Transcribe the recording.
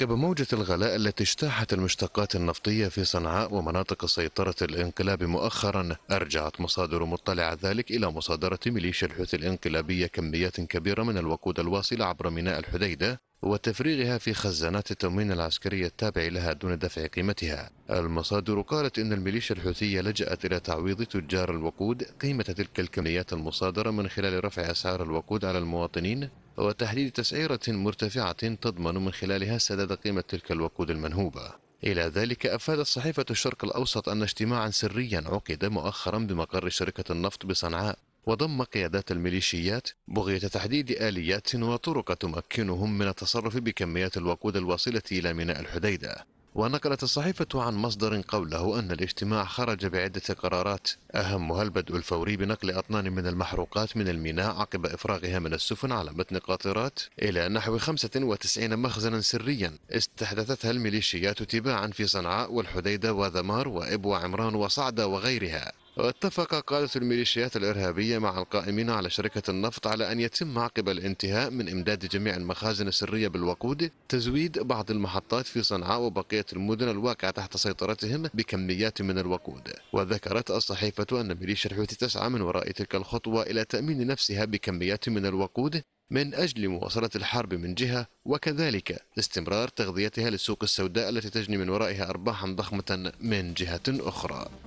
عقب موجة الغلاء التي اجتاحت المشتقات النفطية في صنعاء ومناطق سيطرة الانقلاب مؤخرا أرجعت مصادر مطلعة ذلك إلى مصادرة ميليشيا الحوثي الانقلابية كميات كبيرة من الوقود الواصلة عبر ميناء الحديدة وتفريغها في خزانات التموين العسكرية التابع لها دون دفع قيمتها المصادر قالت إن الميليشيا الحوثية لجأت إلى تعويض تجار الوقود قيمة تلك الكميات المصادرة من خلال رفع أسعار الوقود على المواطنين وتحديد تسعيرة مرتفعة تضمن من خلالها سداد قيمة تلك الوقود المنهوبة إلى ذلك أفادت صحيفة الشرق الأوسط أن اجتماعا سريا عقد مؤخرا بمقر شركة النفط بصنعاء وضم قيادات الميليشيات بغية تحديد آليات وطرق تمكنهم من التصرف بكميات الوقود الواصلة إلى ميناء الحديدة ونقلت الصحيفة عن مصدر قوله أن الاجتماع خرج بعدة قرارات أهمها البدء الفوري بنقل أطنان من المحروقات من الميناء عقب إفراغها من السفن على متن قاطرات إلى نحو 95 مخزنا سريا استحدثتها الميليشيات تباعا في صنعاء والحديدة وذمار وإبو عمران وصعدة وغيرها واتفق قادة الميليشيات الإرهابية مع القائمين على شركة النفط على أن يتم عقب الانتهاء من إمداد جميع المخازن السرية بالوقود تزويد بعض المحطات في صنعاء وبقية المدن الواقعة تحت سيطرتهم بكميات من الوقود وذكرت الصحيفة أن ميليشيا الحوثي تسعى من وراء تلك الخطوة إلى تأمين نفسها بكميات من الوقود من أجل مواصلة الحرب من جهة وكذلك استمرار تغذيتها للسوق السوداء التي تجني من ورائها أرباحا ضخمة من جهة أخرى